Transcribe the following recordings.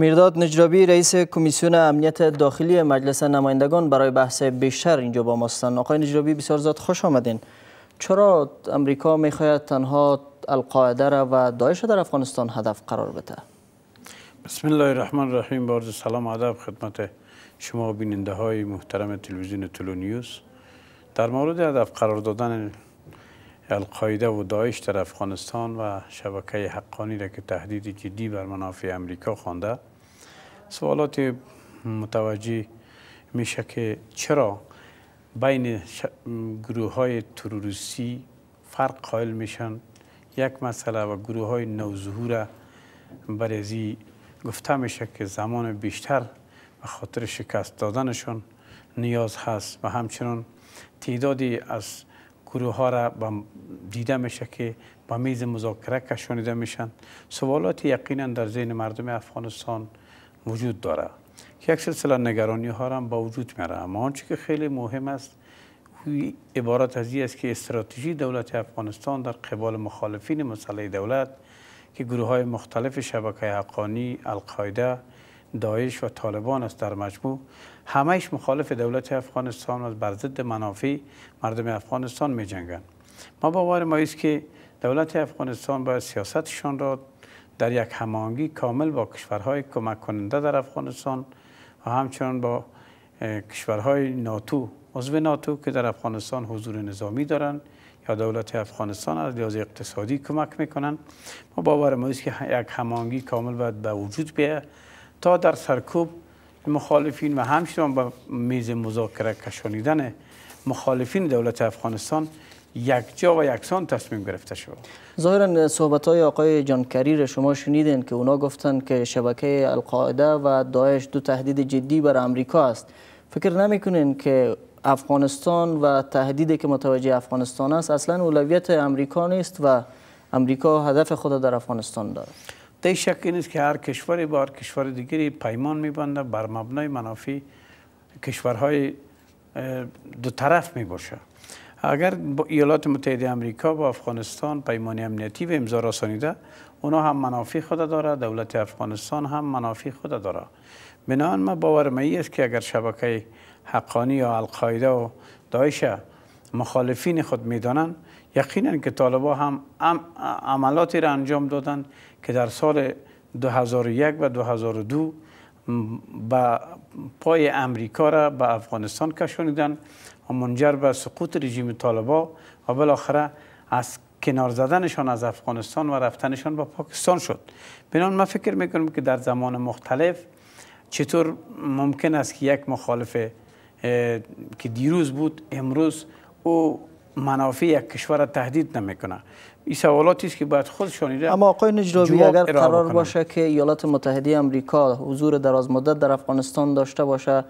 میرداد نجرابی رئیس کمیسیون امنیت داخلی مجلس نمایندگان برای بحث بیشتر اینجا با ماستن آقای نجرابی بسیار زاد خوش آمدین چرا امریکا میخواید تنها القاعده را و داعش در افغانستان هدف قرار بده بسم الله الرحمن الرحیم بارز سلام ادب خدمت شما بیننده های محترم تلویزیون تلو نیوز در مورد هدف قرار دادن القاعده و داعش در افغانستان و شبکه حقانی را که تهدید جدی بر منافع امریکا خوانده سوالات متوجه میشه که چرا بین گروه های تروریستی فرق قائل میشن یک مسئله و گروه های نوظهور برزی گفته میشه که زمان بیشتر به خاطر شکست دادنشون نیاز هست و همچنان تعدادی از گروه ها را دیده میشه که با میز مذاکره کشانیده میشن سوالات یقینا در ذهن مردم افغانستان وجود داره که یک سلسله نگرانی ها هم با وجود میره اما آنچه که خیلی مهم است عبارت از است که استراتژی دولت افغانستان در قبال مخالفین مسئله دولت که گروه های مختلف شبکه حقانی، القاعده، داعش و طالبان است در مجموع همهش مخالف دولت افغانستان و بر ضد منافع مردم افغانستان می جنگن. ما باور ما است که دولت افغانستان باید سیاستشان را در یک هماهنگی کامل با کشورهای کمک کننده در افغانستان و همچنان با کشورهای ناتو عضو ناتو که در افغانستان حضور نظامی دارند یا دولت افغانستان از لحاظ اقتصادی کمک میکنن ما باور ما که یک هماهنگی کامل باید به وجود بیاید تا در سرکوب مخالفین و همچنان به میز مذاکره کشانیدن مخالفین دولت افغانستان جا و یکسان تصمیم گرفته شود ظاهرا صحبت های آقای جانکریر شما شنیدین که اونا گفتن که شبکه القاعده و داعش دو تهدید جدی بر امریکا است فکر نمیکنین که افغانستان و تهدیدی که متوجه افغانستان است اصلا اولویت امریکا نیست و امریکا هدف خود در افغانستان دارد در شکی نیست که هر کشوری با هر کشور دیگری پیمان میبنده بر مبنای منافع کشورهای دو طرف میباشه اگر ایالات متحده امریکا با افغانستان پیمانی امنیتی و امضا رسانیده اونا هم منافع خود داره دولت افغانستان هم منافع خود داره بنابراین ما باورم است که اگر شبکه حقانی یا القاعده و داعش مخالفین خود میدانند یقینا که طالبا هم عملاتی را انجام دادند که در سال 2001 و 2002 به پای امریکا را به افغانستان کشانیدن منجر به سقوط رژیم طالبا و بالاخره از کنار زدنشان از افغانستان و رفتنشان به پاکستان شد بنابراین من فکر میکنم که در زمان مختلف چطور ممکن است که یک مخالف که دیروز بود امروز او منافع یک کشور تهدید نمیکنه این سوالاتی است که باید خودشان اما آقای نجرابی اگر قرار باشه که ایالات متحده آمریکا حضور درازمدت در افغانستان داشته باشه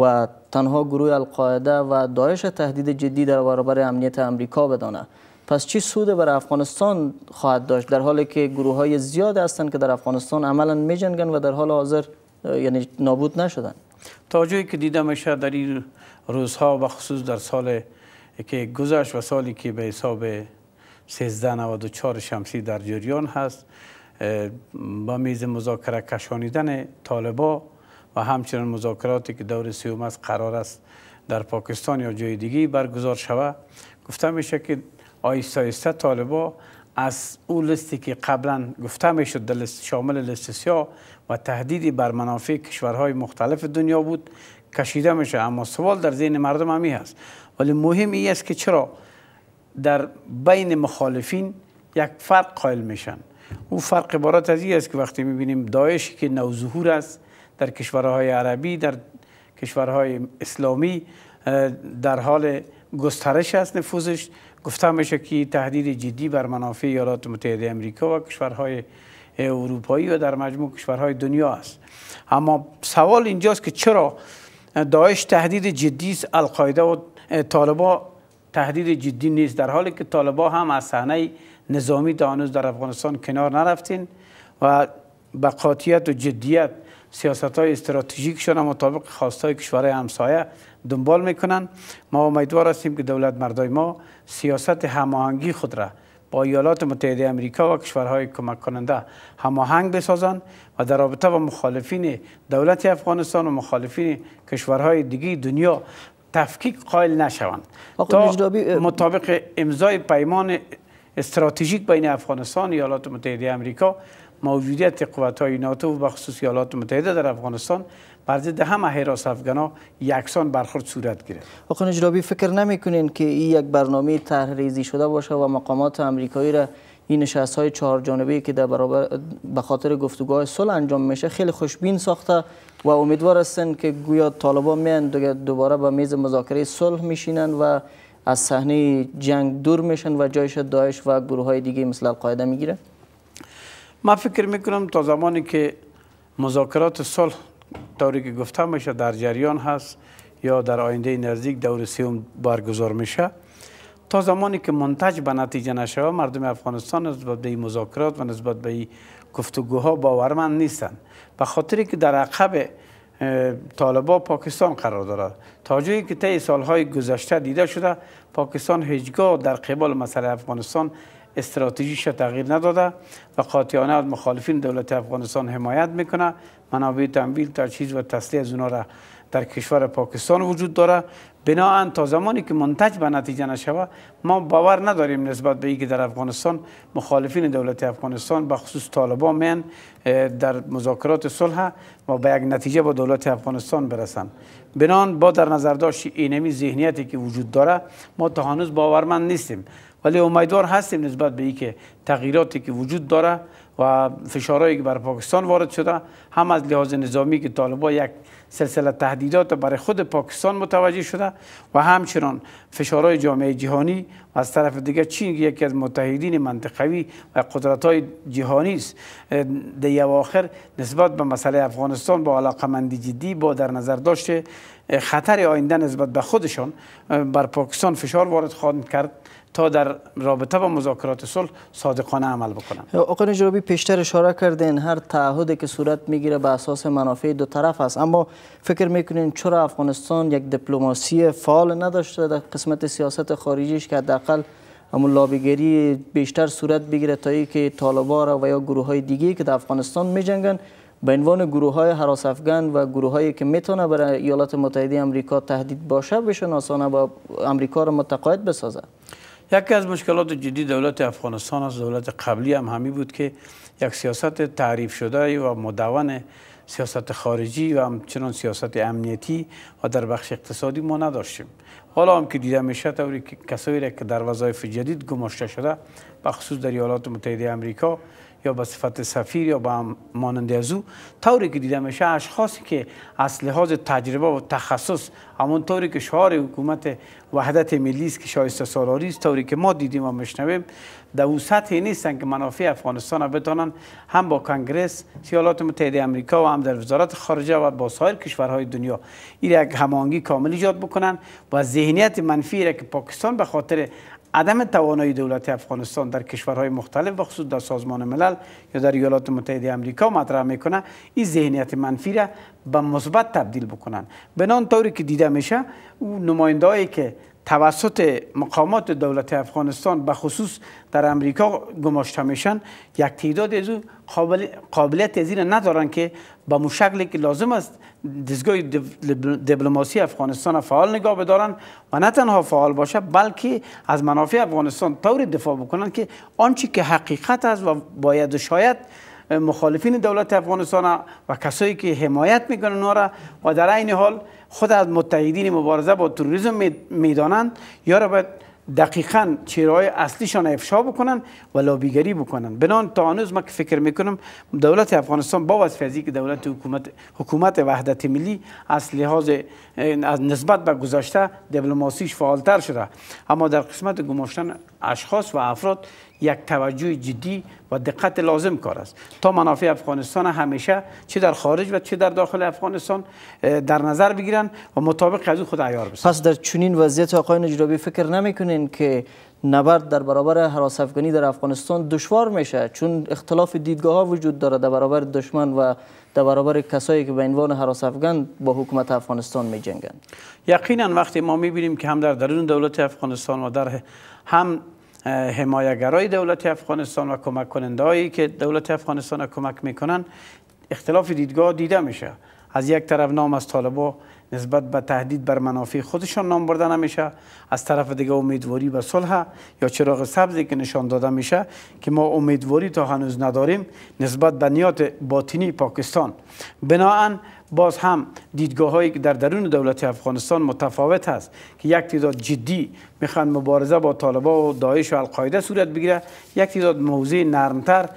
و تنها گروه القاعده و داعش تهدید جدی در برابر امنیت امریکا بدانه پس چی سود بر افغانستان خواهد داشت در حالی که گروه های زیاد هستند که در افغانستان عملا می جنگن و در حال حاضر یعنی نابود نشدن تا که دیده در این روزها و خصوص در سال که گذشت و سالی که به حساب 1394 شمسی در جریان هست با میز مذاکره کشانیدن طالبا و همچنین مذاکراتی که دور سیوم است قرار است در پاکستان یا جای دیگی برگزار شود گفته میشه که آیست آیسته طالبا از او لستی که قبلا گفته میشد در شامل لست سیاه و تهدیدی بر منافع کشورهای مختلف دنیا بود کشیده میشه اما سوال در ذهن مردم همی هست ولی مهم ای است که چرا در بین مخالفین یک فرق قائل میشن او فرق عبارت از این است که وقتی میبینیم داعش که نوظهور است در کشورهای عربی در کشورهای اسلامی در حال گسترش است نفوذش گفته میشه که تهدید جدی بر منافع ایالات متحده آمریکا و کشورهای اروپایی و در مجموع کشورهای دنیا است اما سوال اینجاست که چرا داعش تهدید جدی است القاعده و طالبا تهدید جدی نیست در حالی که طالبا هم از صحنه نظامی دانوز در افغانستان کنار نرفتین و با قاطیت و جدیت سیاست های شون مطابق خواست کشورهای همسایه دنبال میکنند ما امیدوار هستیم که دولت مردای ما سیاست هماهنگی خود را با ایالات متحده امریکا و کشورهای کمک کننده هماهنگ بسازند و در رابطه با مخالفین دولت افغانستان و مخالفین کشورهای دیگه دنیا تفکیک قائل نشوند تا مطابق امضای پیمان استراتژیک بین افغانستان و ایالات متحده امریکا موجودیت قوت های ناتو و خصوص ایالات متحده در افغانستان بر ضد همه حراس افغان یکسان برخورد صورت گرفت آقای نجرابی فکر نمیکنین که این یک برنامه تحریزی شده باشه و مقامات آمریکایی را این نشست های چهار جانبه که در برابر به خاطر گفتگوهای صلح انجام میشه خیلی خوشبین ساخته و امیدوار هستن که گویا طالبان میان دوباره به میز مذاکره صلح میشینن و از صحنه جنگ دور میشن و جایش داعش و گروه های دیگه مثل القاعده میگیره ما فکر میکنم تا زمانی که مذاکرات صلح طوری که گفته میشه در جریان هست یا در آینده نزدیک دور سیوم برگزار میشه تا زمانی که منتج به نتیجه نشه مردم افغانستان نسبت به این مذاکرات و نسبت به این گفتگوها باورمند نیستند به خاطری که در عقب طالبا پاکستان قرار دارد تا جایی که طی سالهای گذشته دیده شده پاکستان هیچگاه در قبال مسئله افغانستان استراتژیش تغییر نداده و قاطعانه از مخالفین دولت افغانستان حمایت میکنه منابع تمویل تجهیز و تسلیح از اونا را در کشور پاکستان وجود داره بناهن تا زمانی که منتج به نتیجه نشوه ما باور نداریم نسبت به اینکه در افغانستان مخالفین دولت افغانستان به خصوص طالبان من در مذاکرات صلح و به یک نتیجه با دولت افغانستان برسن بنان با در نظر داشت اینمی ذهنیتی که وجود داره ما تا هنوز باورمند نیستیم ولی امیدوار هستیم نسبت به اینکه تغییراتی که وجود داره و فشارهایی که بر پاکستان وارد شده هم از لحاظ نظامی که طالبان یک سلسله تهدیدات برای خود پاکستان متوجه شده و همچنان فشارهای جامعه جهانی از طرف دیگه چین یکی از متحدین منطقوی و قدرت های جهانی است در آخر نسبت به مسئله افغانستان با علاقمندی جدی با در نظر داشته خطر آینده نسبت به خودشان بر پاکستان فشار وارد خواند کرد تا در رابطه با مذاکرات صلح صادقانه عمل بکنند آقای نجابی پیشتر اشاره کردین هر تعهدی که صورت میگیره به اساس منافع دو طرف است اما فکر میکنین چرا افغانستان یک دیپلماسی فعال نداشته در قسمت سیاست خارجیش که در حداقل همون لابیگری بیشتر صورت بگیره تا که طالبا را و یا گروه های دیگه که در افغانستان می به عنوان گروه های حراس افغان و گروه هایی که میتونه برای ایالات متحده امریکا تهدید باشه بشن آسانه با امریکا را متقاعد بسازه یکی از مشکلات جدی دولت افغانستان از دولت قبلی هم همی بود که یک سیاست تعریف شده و مدون سیاست خارجی و همچنان سیاست امنیتی و در بخش اقتصادی ما نداشتیم حالا هم که دیده میشه طوری که کسایی را که در وظایف جدید گماشته شده بخصوص در ایالات متحده امریکا یا با صفت سفیر یا با مانند از او طوری که دیده میشه اشخاصی که از لحاظ تجربه و تخصص همون طوری که شعار حکومت وحدت ملی است که شایسته سالاری است طوری که ما دیدیم و مشنویم در او سطحی نیستن که منافع افغانستان را بتانن هم با کنگرس سیالات متحده امریکا و هم در وزارت خارجه و با سایر کشورهای دنیا این یک کاملی کامل ایجاد بکنن و ذهنیت منفی را که پاکستان به خاطر عدم توانایی دولت افغانستان در کشورهای مختلف و خصوص در سازمان ملل یا در ایالات متحده آمریکا مطرح میکنه این ذهنیت منفی را به مثبت تبدیل بکنن بنان طوری که دیده میشه او نماینده که توسط مقامات دولت افغانستان به خصوص در امریکا گماشته میشن یک تعداد از قابل قابلیت از ندارن که به مشکلی که لازم است دستگاه دیپلماسی افغانستان فعال نگاه بدارن و نه تنها فعال باشه بلکه از منافع افغانستان طور دفاع بکنن که آنچه که حقیقت است و باید و شاید مخالفین دولت افغانستان و کسایی که حمایت میکنن اونا و در این حال خود از متحدین مبارزه با تروریسم میدانند یا را باید دقیقا چیرهای اصلیشان افشا بکنن و لابیگری بکنن بنان تا هنوز ما که فکر میکنم دولت افغانستان با وظیفه که دولت حکومت حکومت وحدت ملی از لحاظ از نسبت به گذشته دیپلماسیش فعالتر شده اما در قسمت گماشتن اشخاص و افراد یک توجه جدی و دقت لازم کار است تا منافع افغانستان همیشه چه در خارج و چه در داخل افغانستان در نظر بگیرن و مطابق از خود عیار بسن پس در چنین وضعیت آقای نجرابی فکر نمیکنین که نبرد در برابر حراس افغانی در افغانستان دشوار میشه چون اختلاف دیدگاه ها وجود داره در برابر دشمن و در برابر کسایی که به عنوان حراس افغان با حکومت افغانستان می یقینا وقتی ما میبینیم که هم در درون دولت افغانستان و در هم حمایگرای دولت افغانستان و کمک کنندهایی که دولت افغانستان کمک میکنن اختلاف دیدگاه دیده میشه از یک طرف نام از طالبان نسبت به تهدید بر منافع خودشان نام برده نمیشه از طرف دیگه امیدواری به صلح یا چراغ سبزی که نشان داده میشه که ما امیدواری تا هنوز نداریم نسبت به نیات باطنی پاکستان بناهن باز هم دیدگاه هایی که در درون دولت افغانستان متفاوت هست که یک تعداد جدی میخوان مبارزه با طالبا و داعش و القاعده صورت بگیره یک تعداد موضع نرمتر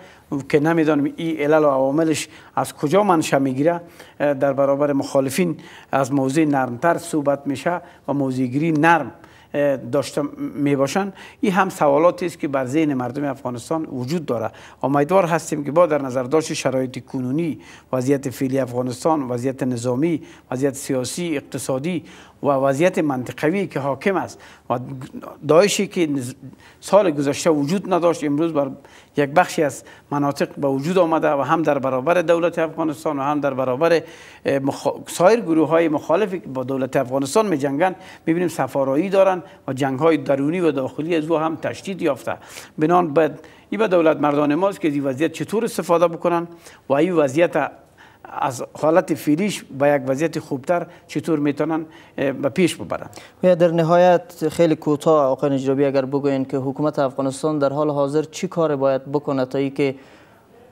که نمیدانم این علل و عواملش از کجا منشأ میگیره در برابر مخالفین از موضوع نرمتر صحبت میشه و موضوعگیری نرم داشته می باشند این هم سوالاتی است که بر ذهن مردم افغانستان وجود داره امیدوار هستیم که با در نظر داشت شرایط کنونی وضعیت فعلی افغانستان وضعیت نظامی وضعیت سیاسی اقتصادی و وضعیت منطقوی که حاکم است و دایشی که سال گذشته وجود نداشت امروز بر یک بخشی از مناطق به وجود آمده و هم در برابر دولت افغانستان و هم در برابر سایر گروه های مخالفی که با دولت افغانستان می جنگن می بینیم سفارایی دارن و جنگ های درونی و داخلی از او هم تشدید یافته بنان به این به دولت مردان ماست که این وضعیت چطور استفاده بکنن و این وضعیت از حالت فیلیش به یک وضعیت خوبتر چطور میتونن به پیش ببرن و در نهایت خیلی کوتاه آقای نجربی اگر بگوین که حکومت افغانستان در حال حاضر چی کار باید بکنه تا ای که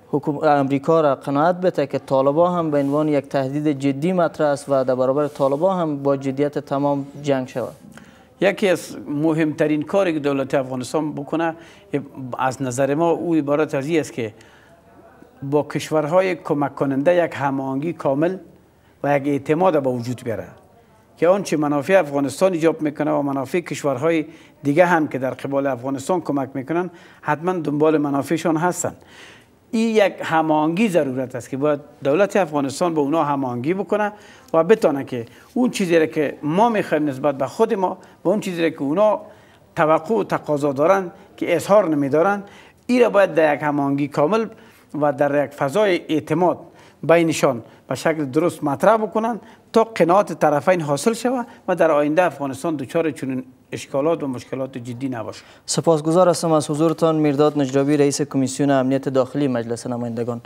حکومت امریکا را قناعت بده که طالبا هم به عنوان یک تهدید جدی مطرح است و در برابر طالبا هم با جدیت تمام جنگ شود یکی از مهمترین کاری که دولت افغانستان بکنه از نظر ما او عبارت از است که با کشورهای کمک کننده یک هماهنگی کامل و یک اعتماد به وجود بیاره که آنچه منافع افغانستان ایجاب میکنه و منافع کشورهای دیگه هم که در قبال افغانستان کمک میکنن حتما دنبال منافعشان هستن این یک هماهنگی ضرورت است که باید دولت افغانستان با اونا هماهنگی بکنه و بتانه که اون چیزی را که ما میخوایم نسبت به خود ما و اون چیزی را که اونا توقع و تقاضا دارن که اظهار نمیدارن این را باید در یک هماهنگی کامل و در یک فضای اعتماد بینشان به شکل درست مطرح بکنند تا قناعت طرفین حاصل شود و در آینده افغانستان دچار چنین اشکالات و مشکلات جدی نباشد سپاسگزار هستم از حضورتان میرداد نجرابی رئیس کمیسیون امنیت داخلی مجلس نمایندگان